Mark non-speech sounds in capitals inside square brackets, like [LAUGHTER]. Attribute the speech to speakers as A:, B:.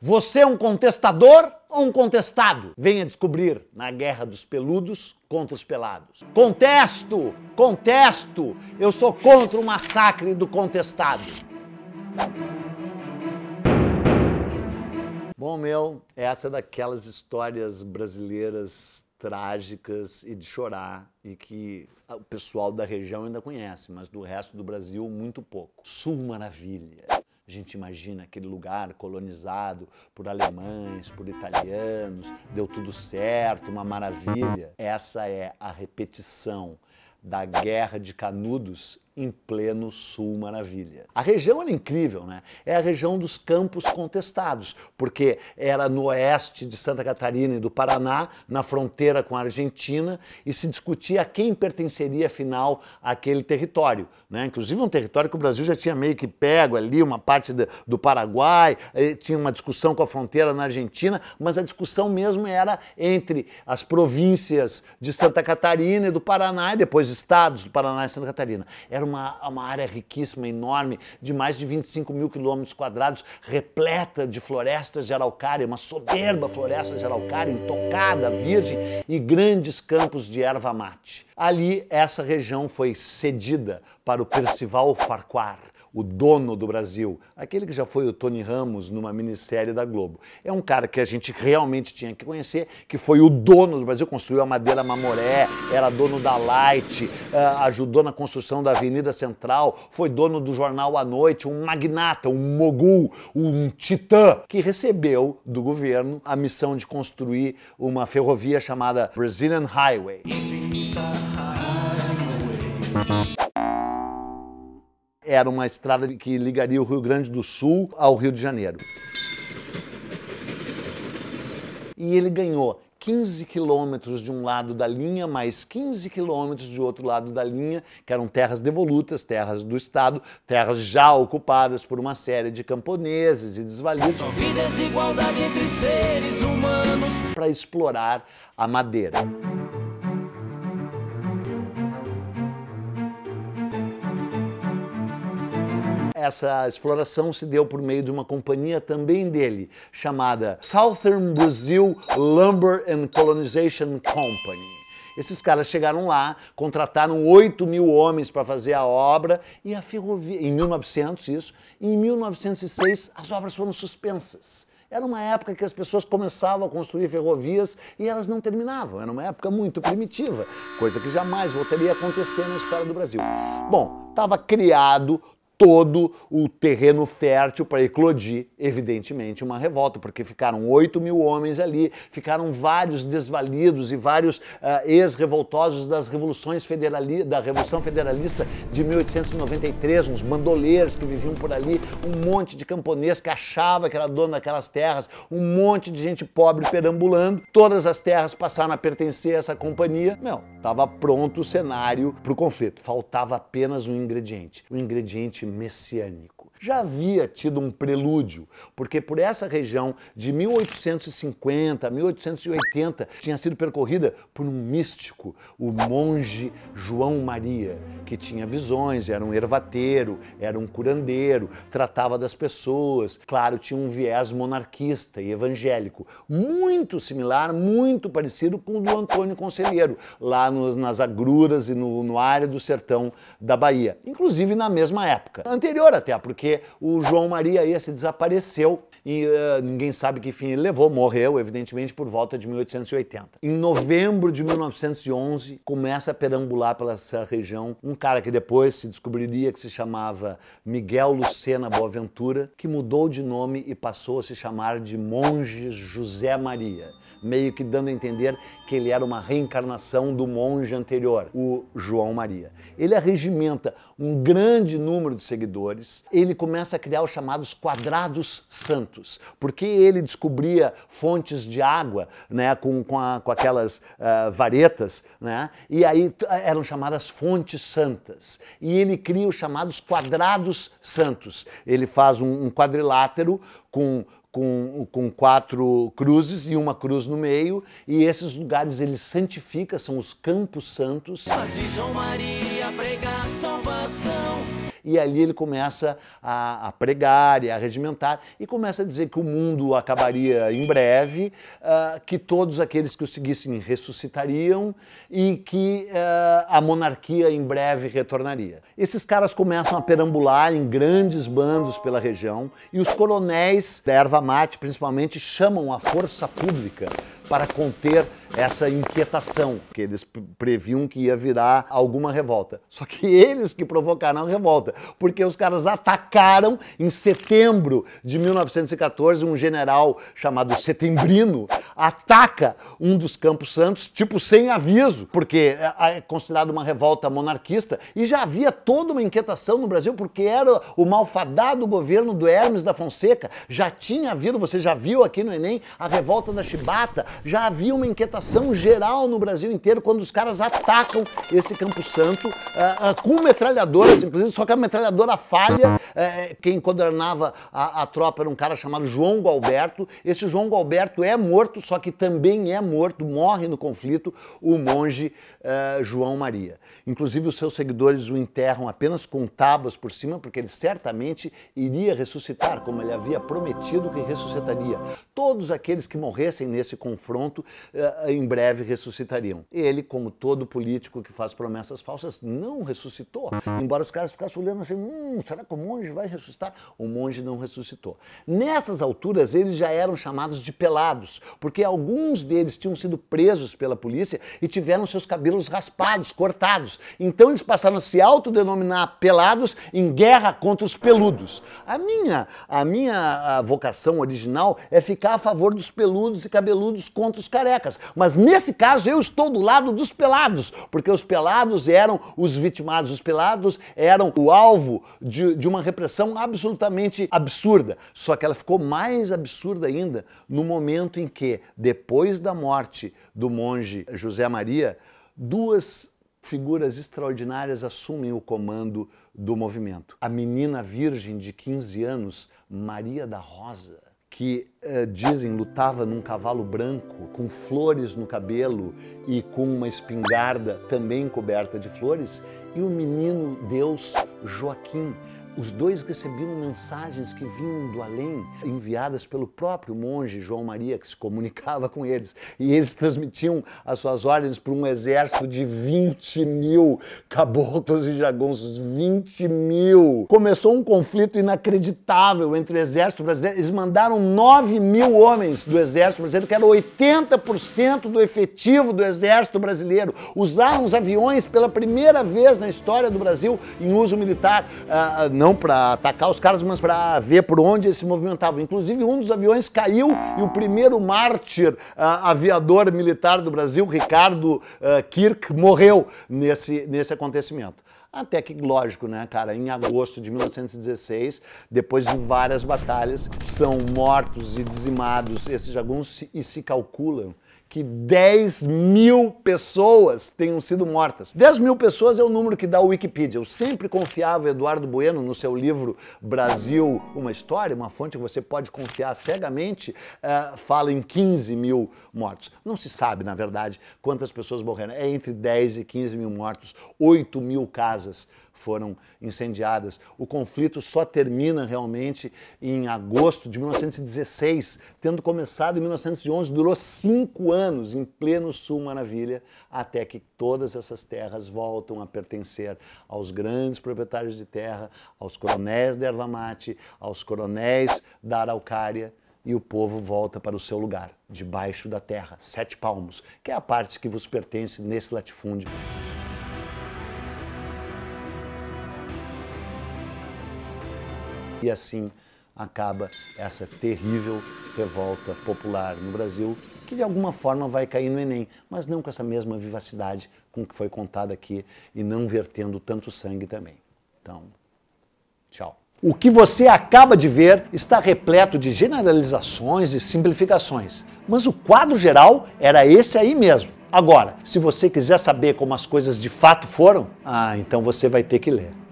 A: Você é um contestador ou um contestado? Venha descobrir na guerra dos peludos contra os pelados. Contesto! Contesto! Eu sou contra o massacre do contestado. Bom, meu, essa é daquelas histórias brasileiras trágicas e de chorar e que o pessoal da região ainda conhece, mas do resto do Brasil muito pouco. Sul Maravilha. A gente imagina aquele lugar colonizado por alemães, por italianos, deu tudo certo, uma maravilha. Essa é a repetição da guerra de canudos em pleno Sul Maravilha. A região era incrível, né? É a região dos campos contestados, porque era no oeste de Santa Catarina e do Paraná, na fronteira com a Argentina, e se discutia a quem pertenceria afinal aquele território, né? Inclusive um território que o Brasil já tinha meio que pego ali, uma parte do Paraguai, eh, tinha uma discussão com a fronteira na Argentina, mas a discussão mesmo era entre as províncias de Santa Catarina e do Paraná, e depois estados do Paraná e Santa Catarina. Era uma, uma área riquíssima, enorme, de mais de 25 mil quilômetros quadrados, repleta de florestas de araucária, uma soberba floresta de araucária, intocada, virgem, e grandes campos de erva mate. Ali, essa região foi cedida para o Percival Farquhar, o dono do Brasil, aquele que já foi o Tony Ramos numa minissérie da Globo. É um cara que a gente realmente tinha que conhecer, que foi o dono do Brasil, construiu a Madeira Mamoré, era dono da Light, eh, ajudou na construção da Avenida Central, foi dono do jornal à noite, um magnata, um mogul, um titã, que recebeu do governo a missão de construir uma ferrovia chamada Brazilian Highway. Era uma estrada que ligaria o Rio Grande do Sul ao Rio de Janeiro. E ele ganhou 15 quilômetros de um lado da linha, mais 15 quilômetros de outro lado da linha, que eram terras devolutas, terras do Estado, terras já ocupadas por uma série de camponeses e desvalidos. É para explorar a madeira. Essa exploração se deu por meio de uma companhia também dele, chamada Southern Brazil Lumber and Colonization Company. Esses caras chegaram lá, contrataram 8 mil homens para fazer a obra e a ferrovia, em 1900 isso, em 1906 as obras foram suspensas. Era uma época que as pessoas começavam a construir ferrovias e elas não terminavam. Era uma época muito primitiva, coisa que jamais voltaria a acontecer na história do Brasil. Bom, estava criado todo o terreno fértil para eclodir, evidentemente, uma revolta, porque ficaram 8 mil homens ali, ficaram vários desvalidos e vários uh, ex-revoltosos das revoluções federali da Revolução Federalista de 1893, uns bandoleiros que viviam por ali, um monte de camponês que achava que era dono daquelas terras, um monte de gente pobre perambulando, todas as terras passaram a pertencer a essa companhia. Não, estava pronto o cenário para o conflito, faltava apenas um ingrediente, um ingrediente messiânico já havia tido um prelúdio, porque por essa região de 1850 a 1880 tinha sido percorrida por um místico, o monge João Maria, que tinha visões, era um ervateiro, era um curandeiro, tratava das pessoas, claro, tinha um viés monarquista e evangélico, muito similar, muito parecido com o do Antônio Conselheiro, lá nos, nas agruras e no, no área do sertão da Bahia, inclusive na mesma época, anterior até, porque porque o João Maria esse desapareceu e uh, ninguém sabe que fim ele levou, morreu, evidentemente, por volta de 1880. Em novembro de 1911, começa a perambular pela essa região um cara que depois se descobriria que se chamava Miguel Lucena Boaventura, que mudou de nome e passou a se chamar de Monge José Maria meio que dando a entender que ele era uma reencarnação do monge anterior, o João Maria. Ele arregimenta um grande número de seguidores, ele começa a criar os chamados quadrados santos, porque ele descobria fontes de água né, com, com, a, com aquelas uh, varetas, né, e aí ah, eram chamadas fontes santas. E ele cria os chamados quadrados santos. Ele faz um, um quadrilátero com com, com quatro cruzes e uma cruz no meio, e esses lugares ele santifica, são os campos santos. João Maria pregar salvação e ali ele começa a, a pregar e a regimentar e começa a dizer que o mundo acabaria em breve, uh, que todos aqueles que o seguissem ressuscitariam e que uh, a monarquia em breve retornaria. Esses caras começam a perambular em grandes bandos pela região e os coronéis da erva mate, principalmente, chamam a força pública para conter essa inquietação, que eles previam que ia virar alguma revolta. Só que [LAUGHS] eles que provocaram a revolta, porque os caras atacaram em setembro de 1914 um general chamado Setembrino ataca um dos Campos Santos, tipo sem aviso, porque é, é considerado uma revolta monarquista e já havia toda uma inquietação no Brasil porque era o malfadado governo do Hermes da Fonseca, já tinha havido, você já viu aqui no Enem, a revolta da Chibata, já havia uma inquietação contestação geral no Brasil inteiro quando os caras atacam esse Campo Santo uh, uh, com metralhadoras, inclusive, só que a metralhadora falha. Uh, quem coordenava a, a, tropa era um cara chamado João Galberto. Esse João Galberto é morto, só que também é morto, morre no conflito, o monge João Maria. Inclusive, os seus seguidores o enterram apenas com tábuas por cima, porque ele certamente iria ressuscitar, como ele havia prometido que ressuscitaria. Todos aqueles que morressem nesse confronto em breve ressuscitariam. Ele, como todo político que faz promessas falsas, não ressuscitou. Embora os caras ficassem olhando assim, hum, será que o monge vai ressuscitar? O monge não ressuscitou. Nessas alturas, eles já eram chamados de pelados, porque alguns deles tinham sido presos pela polícia e tiveram seus cabelos raspados, cortados. Então eles passaram a se autodenominar pelados em guerra contra os peludos. A minha, a minha vocação original é ficar a favor dos peludos e cabeludos contra os carecas, mas nesse caso eu estou do lado dos pelados, porque os pelados eram os vitimados, os pelados eram o alvo de, de uma repressão absolutamente absurda. Só que ela ficou mais absurda ainda no momento em que, depois da morte do monge José Maria, duas figuras extraordinárias assumem o comando do movimento. A menina virgem de 15 anos, Maria da Rosa, que uh, dizem lutava num cavalo branco, com flores no cabelo e com uma espingarda também coberta de flores, e o menino Deus Joaquim, os dois recebiam mensagens que vinham do além, enviadas pelo próprio monge João Maria, que se comunicava com eles. E eles transmitiam as suas ordens para um exército de 20 mil caboclos e jagunços. 20 mil! Começou um conflito inacreditável entre o exército brasileiro. Eles mandaram 9 mil homens do exército brasileiro, que era 80% do efetivo do exército brasileiro. Usaram os aviões pela primeira vez na história do Brasil em uso militar. Ah, ah, não não para atacar os caras, mas para ver por onde eles se movimentavam. Inclusive, um dos aviões caiu e o primeiro mártir uh, aviador militar do Brasil, Ricardo uh, Kirk, morreu nesse, nesse acontecimento. Até que, lógico, né, cara, em agosto de 1916, depois de várias batalhas, são mortos e dizimados esses jagunços e se calculam que 10 mil pessoas tenham sido mortas. 10 mil pessoas é o número que dá o Wikipedia. Eu sempre confiava, Eduardo Bueno, no seu livro Brasil, uma história, uma fonte que você pode confiar cegamente, uh, fala em 15 mil mortos. Não se sabe, na verdade, quantas pessoas morreram. É entre 10 e 15 mil mortos, 8 mil casas foram incendiadas. O conflito só termina realmente em agosto de 1916, tendo começado em 1911, durou cinco anos em pleno Sul Maravilha, até que todas essas terras voltam a pertencer aos grandes proprietários de terra, aos coronéis da erva mate, aos coronéis da araucária e o povo volta para o seu lugar, debaixo da terra, sete palmos, que é a parte que vos pertence nesse latifúndio. E assim acaba essa terrível revolta popular no Brasil, que de alguma forma vai cair no Enem, mas não com essa mesma vivacidade com que foi contada aqui e não vertendo tanto sangue também. Então, tchau. O que você acaba de ver está repleto de generalizações e simplificações, mas o quadro geral era esse aí mesmo. Agora, se você quiser saber como as coisas de fato foram, ah, então você vai ter que ler.